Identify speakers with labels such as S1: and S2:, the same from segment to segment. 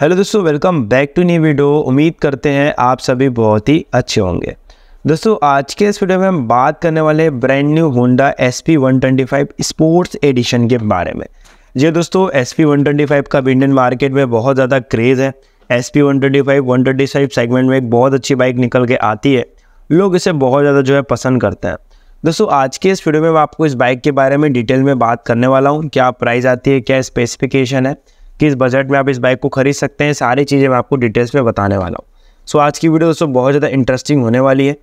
S1: hello दोस्तों welcome back to new video उम्मीद करते हैं आप सभी बहुत ही अच्छे होंगे दोस्तों आज के इस वीडियो में हम बात करने वाले brand new Honda S P one twenty five sports edition के बारे में जी दोस्तों S P one twenty five का इंडियन मार्केट में बहुत ज़्यादा क्रेज़ है S P one twenty five one twenty five segment में एक बहुत अच्छी बाइक निकल के आती है लोग इसे बहुत ज़्यादा जो है पसंद करते हैं दोस्तों आज के इस वीडियो में मैं आपको इस बाइक के बारे में डिटेल में बात करने वाला हूँ क्या प्राइस आती है क्या स्पेसिफिकेशन है किस बजट में आप इस बाइक को खरीद सकते हैं सारी चीज़ें मैं आपको डिटेल्स में बताने वाला हूँ सो so, आज की वीडियो दोस्तों बहुत ज़्यादा इंटरेस्टिंग होने वाली है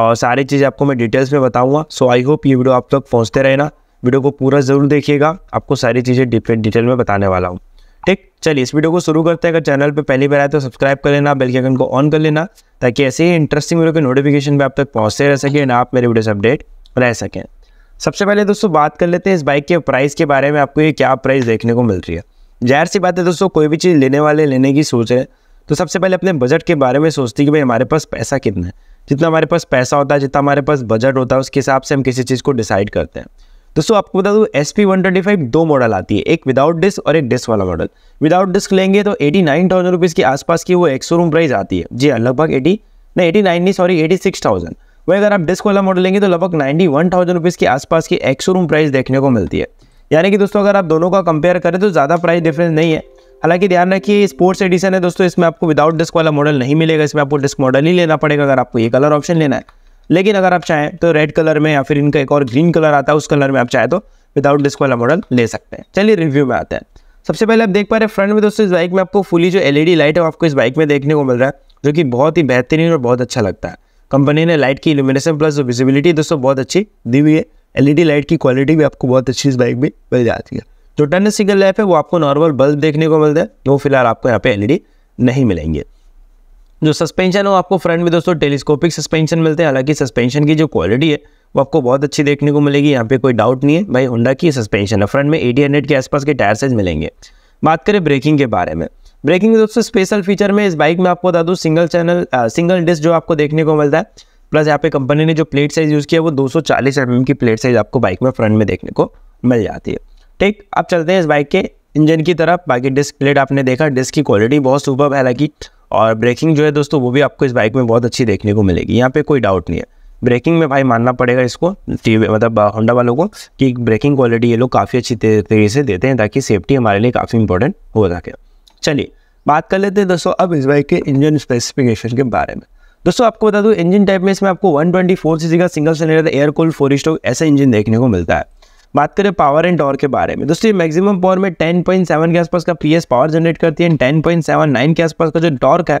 S1: और सारी चीज़ें आपको मैं डिटेल्स में बताऊँगा सो आई होप ये वीडियो आप तक पहुँचते रहना वीडियो को पूरा ज़रूर देखिएगा आपको सारी चीज़ें डिटेल में बताने वाला हूँ ठीक चलिए इस वीडियो को शुरू करते हैं अगर चैनल पर पहली बार आए तो सब्सक्राइब कर लेना बेल के आइकन को ऑन कर लेना ताकि ऐसे ही इंटरेस्टिंग वीडियो के नोटिफिकेशन पे आप तक पहुँचते रह सकें ना आप मेरे वीडियो से अपडेट रह सकें सबसे पहले दोस्तों बात कर लेते हैं इस बाइक के प्राइस के बारे में आपको ये क्या प्राइस देखने को मिल रही है जाहिर सी बात है दोस्तों कोई भी चीज़ लेने वाले लेने की सोच रहे तो सबसे पहले अपने बजट के बारे में सोचती कि भाई हमारे पास पैसा कितना है जितना हमारे पास पैसा होता है जितना हमारे पास बजट होता है उसके हिसाब से हम किसी चीज़ को डिसाइड करते हैं दोस्तों आपको बता दूँ S P one twenty five दो मॉडल आती है एक विदाउट डिस्क और एक डिस्क वाला मॉडल विदाउट डिस्क लेंगे तो एटी नाइन थाउजेंड रुपीज़ के आसपास की वो एक रूम प्राइस आती है जी हाँ लगभग एटी नहीं एटी नाइन नहीं सॉरी एटी सिक्स थाउजेंड वही अगर आप डिस्क वाला मॉडल लेंगे तो लगभग नाइन्टी वन थाउजेंड रुपीज़ के आसपास की एक रूम प्राइस देखने को मिलती है यानी कि दोस्तों अगर आप दोनों का कंपेयर करें तो ज़्यादा प्राइस डिफरेंस नहीं है हालांकि ध्यान रखिए स्पोर्ट्स एडिशन है दोस्तों इसमें आपको विदाउट डिस्क वाला मॉडल नहीं मिलेगा इसमें आपको डिस्क मॉडल ही लेना पड़ेगा अगर आपको ये कलर ऑप्शन लेना है लेकिन अगर आप चाहें तो रेड कलर में या फिर इनका एक और ग्रीन कलर आता है उस कलर में आप चाहें तो विदाउट डिस्क वाला मॉडल ले सकते हैं चलिए रिव्यू में आते हैं सबसे पहले आप देख पा रहे हैं फ्रंट में दोस्तों इस बाइक में आपको फुली जो एलईडी लाइट है आपको इस बाइक में देखने को मिल रहा है जो कि बहुत ही बेहतरीन और बहुत अच्छा लगता है कंपनी ने लाइट की इल्यूमिनेशन प्लस जो विजिबिलिटी दोस्तों बहुत अच्छी दी हुई है एलईडी लाइट e की क्वालिटी भी आपको बहुत अच्छी इस बाइक में मिल जाती है जो टन सिंगल लैप है वो आपको नॉर्मल बल्ब देखने को मिलता है वो फिलहाल आपको यहाँ पे एलईडी e नहीं मिलेंगे जो सस्पेंशन हो आपको फ्रंट में दोस्तों टेलीस्कोपिक सस्पेंशन मिलते हैं हालांकि सस्पेंशन की जो क्वालिटी है वो आपको बहुत अच्छी देखने को मिलेगी यहाँ पे कोई डाउट नहीं है भाई होंडा की सस्पेंशन है फ्रंट में एटी हंड्रेड के आसपास के टायर साइज मिलेंगे बात करें ब्रेकिंग के बारे में ब्रेकिंग में दोस्तों स्पेशल फीचर में इस बाइक में आपको बता दूँ सिंगल चैनल सिंगल डिस्क जो आपको देखने को मिलता है प्लस यहाँ पे कंपनी ने जो प्लेट साइज़ यूज़ किया वो 240 सौ की प्लेट साइज़ आपको बाइक में फ्रंट में देखने को मिल जाती है ठीक अब चलते हैं इस बाइक के इंजन की तरफ बाकी डिस्क प्लेट आपने देखा डिस्क की क्वालिटी बहुत सुपर है लगी और ब्रेकिंग जो है दोस्तों वो भी आपको इस बाइक में बहुत अच्छी देखने को मिलेगी यहाँ पर कोई डाउट नहीं है ब्रेकिंग में भाई मानना पड़ेगा इसको मतलब होंडा वालों को कि ब्रेकिंग क्वालिटी ये लोग काफ़ी अच्छी तरीके से देते हैं ताकि सेफ्टी हमारे लिए काफ़ी इंपॉर्टेंट हो सके चलिए बात कर लेते हैं दोस्तों अब इस बाइक के इंजन स्पेसिफिकेशन के बारे में दोस्तों आपको बता दूं इंजन टाइप में इसमें आपको 124 ट्वेंटी सीसी का single cylinder air cool four stroke ऐसा इंजन देखने को मिलता है बात करें पावर एंड टॉर्क के बारे में दोस्तों मैक्सिमम पावर में 10.7 के आसपास का पीएस पावर जनरेट करती है एंड 10.79 के आसपास का जो टॉर्क है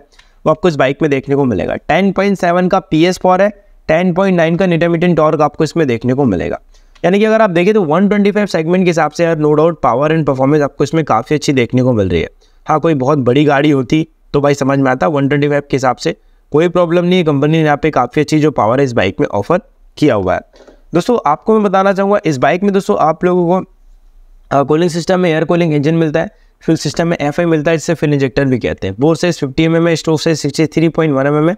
S1: वो आपको इस बाइक में देखने को मिलेगा टेन का पी पावर है टेन का इंटरमीडियंट टॉर्क आपको इसमें देखने को मिलेगा यानी कि अगर आप देखें तो वन सेगमेंट के हिसाब से यार no doubt power and performance आपको इसमें काफ़ी अच्छी देखने को मिल रही है हाँ कोई बहुत बड़ी गाड़ी होती तो भाई समझ में आता 125 के हिसाब से कोई प्रॉब्लम नहीं है कंपनी ने यहाँ पे काफ़ी अच्छी जो पावर है इस बाइक में ऑफर किया हुआ है दोस्तों आपको मैं बताना चाहूँगा इस बाइक में दोस्तों आप लोगों को कूलिंग सिस्टम में एयर कूलिंग इंजन मिलता है फ्यूल सिस्टम में एफ मिलता है इससे फिल इंजेक्टर भी कहते हैं bore size fifty M M है stroke size sixty three point one M M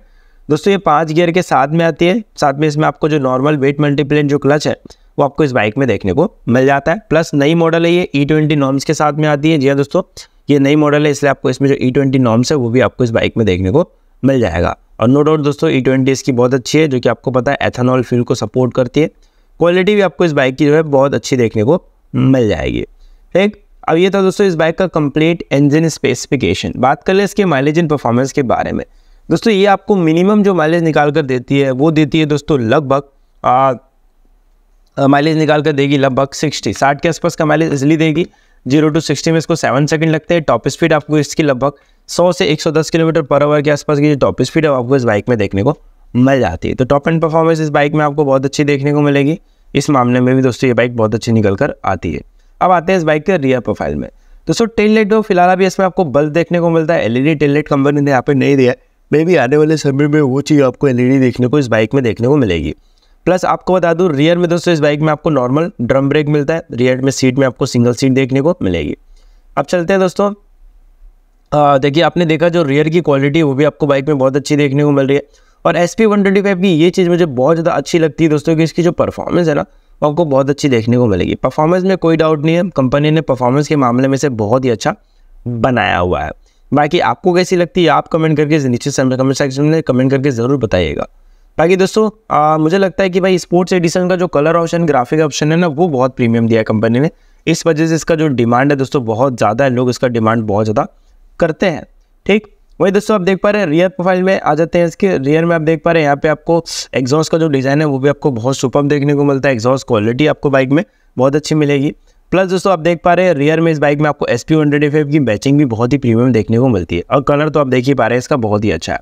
S1: दोस्तों ये पाँच गियर के साथ में आती है साथ में इसमें आपको जो नॉर्मल वेट मल्टीप्लेन जो क्लच है वो आपको इस बाइक में देखने को मिल जाता है प्लस नई मॉडल है ये ई ट्वेंटी नॉर्म्स के साथ में आती है जी हाँ दोस्तों ये नई मॉडल है इसलिए आपको इसमें जो ई ट्वेंटी नॉर्म्स है वो भी आपको इस बाइक में देखने को मिल जाएगा और नो डाउट दोस्तों ई ट्वेंटी इसकी बहुत अच्छी है जो कि आपको पता है एथेनॉल फ्यूल को सपोर्ट करती है क्वालिटी भी आपको इस बाइक की जो है बहुत अच्छी देखने को मिल जाएगी ठीक अब ये था दोस्तों इस बाइक का कंप्लीट इंजन स्पेसिफिकेशन बात कर ले इसके माइलेज एंड परफॉर्मेंस के बारे में दोस्तों ये आपको मिनिमम जो माइलेज निकाल कर देती है वो देती है दोस्तों लगभग माइलेज निकाल कर देगी लगभग सिक्सटी साठ के आसपास का माइलेज इसलिए देगी जीरो टू सिक्सटी में इसको सेवन सेकंड लगते हैं टॉप स्पीड आपको इसकी लगभग सौ से 110 किलोमीटर पर आवर के आसपास की जो टॉप स्पीड है आपको इस बाइक में देखने को मिल जाती है तो टॉप एंड परफॉर्मेंस इस बाइक में आपको बहुत अच्छी देखने को मिलेगी इस मामले में भी दोस्तों ये बाइक बहुत अच्छी निकल कर आती है अब आते हैं इस बाइक के रियर प्रोफाइल में दोस्तों टेल लाइट फिलहाल अभी इसमें आपको बल्ब देखने को मिलता है एलईडी टेल लाइट कंपनी ने यहाँ पे नहीं दिया मे भी आने वाले समय में वो चीज़ आपको एलईडी e देखने को इस बाइक में देखने को मिलेगी प्लस आपको बता दूं रियर में दोस्तों इस बाइक में आपको नॉर्मल ड्रम ब्रेक मिलता है रियर में सीट में आपको सिंगल सीट देखने को मिलेगी अब चलते हैं दोस्तों देखिए आपने देखा जो रियर की क्वालिटी वो भी आपको बाइक में बहुत अच्छी देखने को मिल रही है और S P one twenty five की ये चीज़ मुझे बहुत ज़्यादा अच्छी लगती है दोस्तों कि इसकी जो परफॉर्मेंस है ना वो आपको बहुत अच्छी देखने को मिलेगी परफॉर्मेंस में कोई डाउट नहीं है कंपनी ने परफॉर्मेंस के मामले में से बहुत ही अच्छा बनाया हुआ है बाकी आपको कैसी लगती है आप कमेंट करके नीचे कमेंट सेक्शन में कमेंट करके ज़रूर बताइएगा बाकी दोस्तों आ, मुझे लगता है कि भाई स्पोर्ट्स एडिशन का जो कलर ऑप्शन ग्राफिक ऑप्शन है ना वो बहुत प्रीमियम दिया है कंपनी ने इस वजह से इसका जो डिमांड है दोस्तों बहुत ज़्यादा है लोग इसका डिमांड बहुत ज़्यादा करते हैं ठीक वही दोस्तों आप देख पा रहे हैं रियर प्रोफाइल में आ जाते हैं इसके रियर में आप देख पा रहे हैं यहाँ पे आपको एग्जॉस का जो डिज़ाइन है वो भी आपको बहुत सुपर देखने को मिलता है एग्जॉस क्वालिटी आपको बाइक में बहुत अच्छी मिलेगी प्लस दोस्तों आप देख पा रहे हैं रियर में इस बाइक में आपको एस पी की मैचिंग भी बहुत ही प्रीमियम देखने को मिलती है और कलर तो आप देख ही पा रहे हैं इसका बहुत ही अच्छा है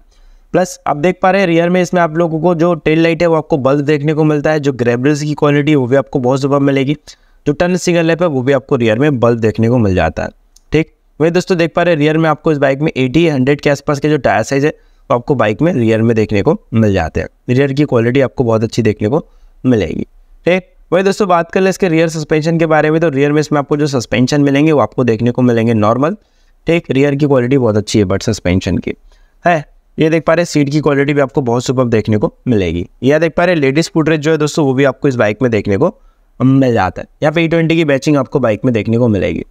S1: प्लस आप देख पा रहे हैं रियर में इसमें आप लोगों को जो टेल लाइट है वो आपको बल्ब देखने को मिलता है जो ग्रेबल्स की क्वालिटी वो भी आपको बहुत सुबह मिलेगी जो टर्न सिंगल लैप है वो भी आपको रियर में बल्ब देखने को मिल जाता है ठीक वही दोस्तों देख पा रहे हैं रियर में आपको इस बाइक में एटी हंड्रेड के आसपास के जो टायर साइज है वो आपको बाइक में रियर में देखने को मिल जाते हैं रियर की क्वालिटी आपको बहुत अच्छी देखने को मिलेगी ठीक वही दोस्तों बात कर लें इसके रियर सस्पेंशन के बारे में तो रियर में इसमें आपको जो सस्पेंशन मिलेंगे वो आपको देखने को मिलेंगे नॉर्मल ठीक रियर की क्वालिटी बहुत अच्छी है बट सस्पेंशन की है ये देख पा रहे सीट की क्वालिटी भी आपको बहुत सुपर देखने को मिलेगी यह देख पा रहे लेडीज़ फुटरेज जो है दोस्तों वो भी आपको इस बाइक में देखने को मिल जाता है यहाँ पे ई e की बैचिंग आपको बाइक में देखने को मिलेगी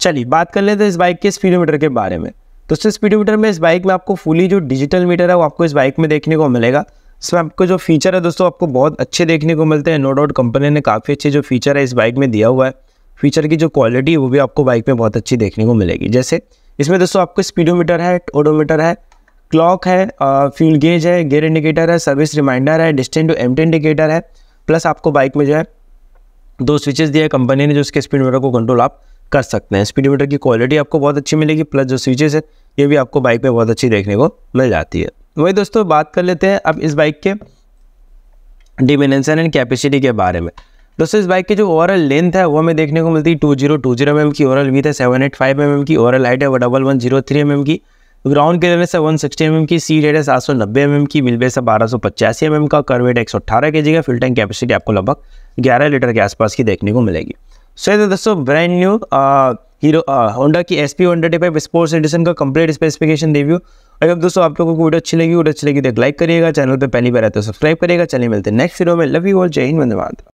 S1: चलिए बात कर लेते हैं इस बाइक के स्पीडोमीटर के बारे में दोस्तों स्पीडोमीटर में इस बाइक में आपको फुली जो डिजिटल मीटर है वो आपको इस बाइक में देखने को मिलेगा इसमें आपको जो फीचर है दोस्तों आपको बहुत अच्छे देखने को मिलते हैं नो डाउट कंपनी ने काफ़ी अच्छे जो फीचर है इस बाइक में दिया हुआ है फीचर की जो क्वालिटी है वो भी आपको बाइक में बहुत अच्छी देखने को मिलेगी जैसे इसमें दोस्तों आपको स्पीडोमीटर है ओडोमीटर है क्लॉक है फ्यूल गेज है गेयर इंडिकेटर है सर्विस रिमाइंडर है डिस्टेंट टू एम इंडिकेटर है प्लस आपको बाइक में जो है दो स्विचेस दिए कंपनी ने जो उसके स्पीड मीटर को कंट्रोल आप कर सकते हैं स्पीड मीटर की क्वालिटी आपको बहुत अच्छी मिलेगी प्लस जो स्विचेस है ये भी आपको बाइक में बहुत अच्छी देखने को मिल जाती है वही दोस्तों बात कर लेते हैं अब इस बाइक के डिमेंशन एंड कैपेसिटी के बारे में दोस्तों इस बाइक की जो ओवरऑल लेंथ है वो हमें देखने को मिलती है two zero two zero M M की ओवरऑल वीथ है seven eight five M M की ओवरऑल हाइट है वो double one zero three M M की ग्राउंड क्लियरेंस है वन सिक्सटी एम एम की सी रेट है सात सौ नब्बे एम एम की मिल बेस है बारह सौ पचासी एम एम का करवेट एक सौ अठारह के जी का फिल्टिंग कैपेसिटी आपको लगभग ग्यारह लीटर के आसपास की देखने को मिलेगी सो ये तो दोस्तों ब्रांड न्यू हीरो होंडा की S P one thirty five sports edition का कंप्लीट स्पेसिफिकेशन रिव्यू अगर दोस्तों आप लोगों को वीडियो अच्छी लगी वीडियो अच्छी लगी तो लाइक करिएगा चैनल पर पहली बार आते तो सब्सक्राइब करिएगा चलिए मिलते हैं नेक्स्ट वीडियो में love you all Jai Hind Vande Mataram